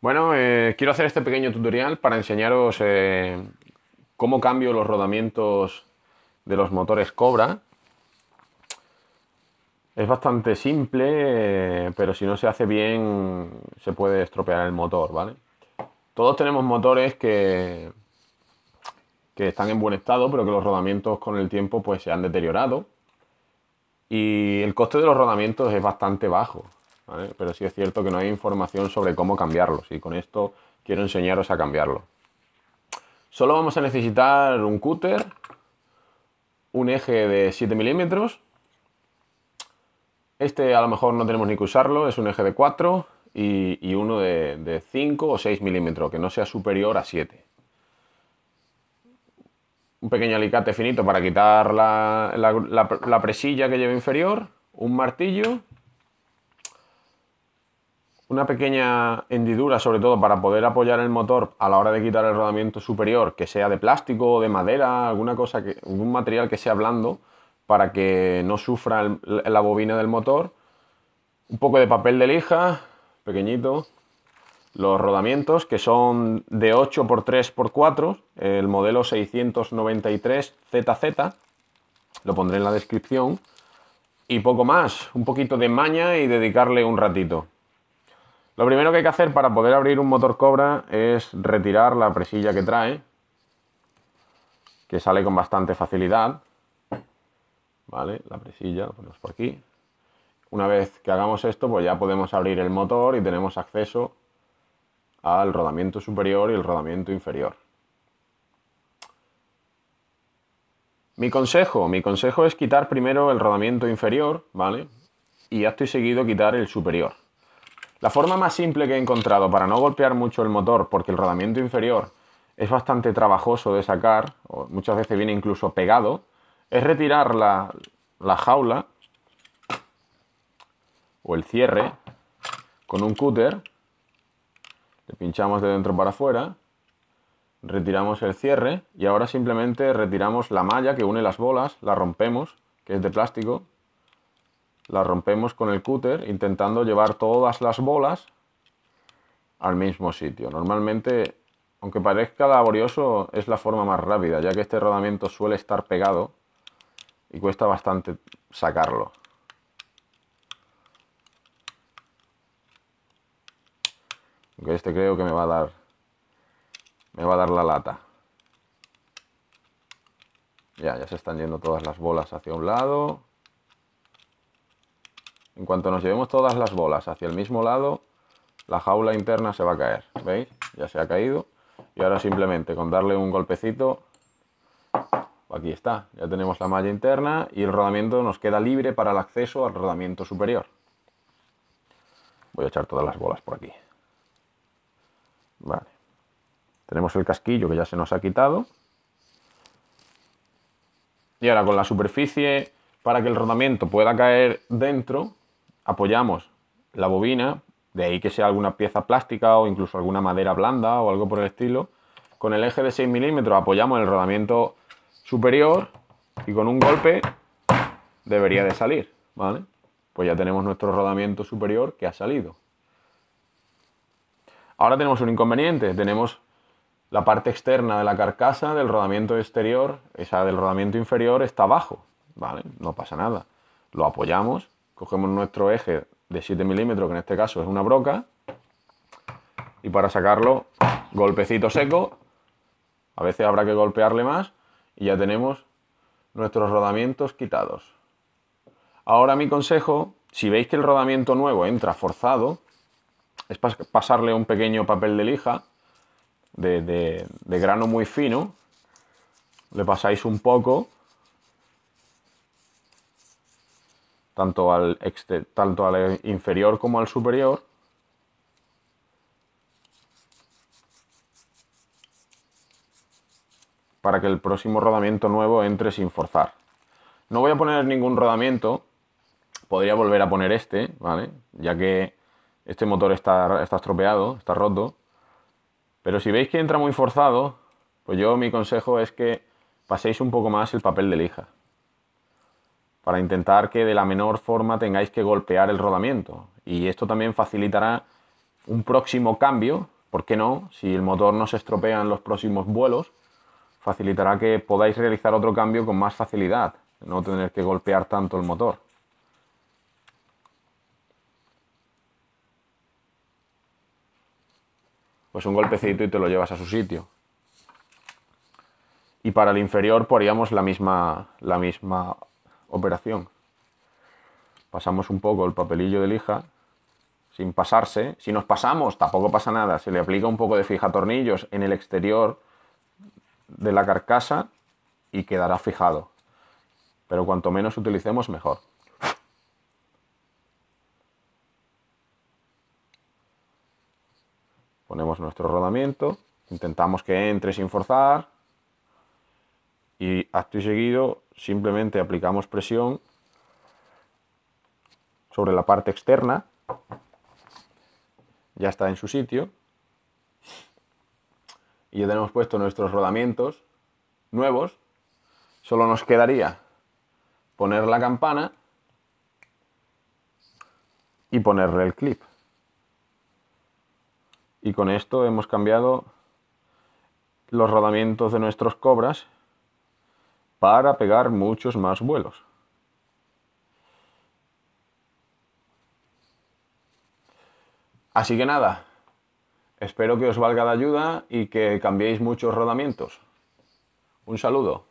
Bueno, eh, quiero hacer este pequeño tutorial para enseñaros eh, cómo cambio los rodamientos de los motores Cobra. Es bastante simple, eh, pero si no se hace bien se puede estropear el motor, ¿vale? Todos tenemos motores que, que están en buen estado, pero que los rodamientos con el tiempo pues, se han deteriorado. Y el coste de los rodamientos es bastante bajo pero sí es cierto que no hay información sobre cómo cambiarlos y con esto quiero enseñaros a cambiarlo. Solo vamos a necesitar un cúter, un eje de 7 milímetros. Este a lo mejor no tenemos ni que usarlo, es un eje de 4 y, uno de, 5 o 6 milímetros, que no sea superior a 7 un pequeño alicate finito para quitar la, presilla que lleva inferior, un martillo una pequeña hendidura, sobre todo para poder apoyar el motor a la hora de quitar el rodamiento superior, que sea de plástico, o de madera, alguna cosa, que, un material que sea blando, para que no sufra la bobina del motor. Un poco de papel de lija, pequeñito. Los rodamientos, que son de 8x3x4, el modelo 693ZZ, lo pondré en la descripción. Y poco más, un poquito de maña y dedicarle un ratito. Lo primero que hay que hacer para poder abrir un motor Cobra es retirar la presilla que trae, que sale con bastante facilidad. ¿Vale? La presilla, ponemos por aquí. Una vez que hagamos esto, pues ya podemos abrir el motor y tenemos acceso al rodamiento superior y el rodamiento inferior. Mi consejo, mi consejo es quitar primero el rodamiento inferior, ¿vale? Y acto y seguido quitar el superior. La forma más simple que he encontrado para no golpear mucho el motor, porque el rodamiento inferior es bastante trabajoso de sacar, o muchas veces viene incluso pegado, es retirar la, la jaula o el cierre con un cúter, le pinchamos de dentro para afuera, retiramos el cierre y ahora simplemente retiramos la malla que une las bolas, la rompemos, que es de plástico, la rompemos con el cúter intentando llevar todas las bolas al mismo sitio. Normalmente, aunque parezca laborioso, es la forma más rápida, ya que este rodamiento suele estar pegado y cuesta bastante sacarlo. este creo que me va a dar me va a dar la lata. Ya, ya se están yendo todas las bolas hacia un lado. En cuanto nos llevemos todas las bolas hacia el mismo lado, la jaula interna se va a caer. ¿Veis? Ya se ha caído. Y ahora simplemente con darle un golpecito, aquí está. Ya tenemos la malla interna y el rodamiento nos queda libre para el acceso al rodamiento superior. Voy a echar todas las bolas por aquí. Vale. Tenemos el casquillo que ya se nos ha quitado. Y ahora con la superficie para que el rodamiento pueda caer dentro, apoyamos la bobina, de ahí que sea alguna pieza plástica o incluso alguna madera blanda o algo por el estilo, con el eje de 6 milímetros apoyamos el rodamiento superior y con un golpe debería de salir, ¿vale? Pues ya tenemos nuestro rodamiento superior que ha salido. Ahora tenemos un inconveniente, tenemos la parte externa de la carcasa del rodamiento exterior, esa del rodamiento inferior está abajo, ¿vale? No pasa nada. Lo apoyamos cogemos nuestro eje de 7 milímetros, que en este caso es una broca, y para sacarlo, golpecito seco, a veces habrá que golpearle más, y ya tenemos nuestros rodamientos quitados. Ahora mi consejo, si veis que el rodamiento nuevo entra forzado, es pasarle un pequeño papel de lija, de, de grano muy fino, le pasáis un poco tanto al, tanto al inferior como al superior. para que el próximo rodamiento nuevo entre sin forzar. No voy a poner ningún rodamiento, podría volver a poner este, ¿vale? Ya que este motor está, está estropeado, está roto. Pero si veis que entra muy forzado, pues yo mi consejo es que paséis un poco más el papel de lija para intentar que de la menor forma tengáis que golpear el rodamiento. Y esto también facilitará un próximo cambio, ¿por qué no? Si el motor no se estropea en los próximos vuelos, facilitará que podáis realizar otro cambio con más facilidad, no tener que golpear tanto el motor. Pues un golpecito y te lo llevas a su sitio. Y para el inferior pues haríamos la misma, la misma operación. Pasamos un poco el papelillo de lija, sin pasarse. Si nos pasamos, tampoco pasa nada. Se le aplica un poco de fijatornillos en el exterior de la carcasa y quedará fijado. Pero cuanto menos utilicemos, mejor. Ponemos nuestro rodamiento, intentamos que entre sin forzar, y acto y seguido simplemente aplicamos presión sobre la parte externa, ya está en su sitio, y ya tenemos puesto nuestros rodamientos nuevos, solo nos quedaría poner la campana y ponerle el clip. Y con esto hemos cambiado los rodamientos de nuestros cobras para pegar muchos más vuelos. Así que nada, espero que os valga de ayuda y que cambiéis muchos rodamientos. Un saludo.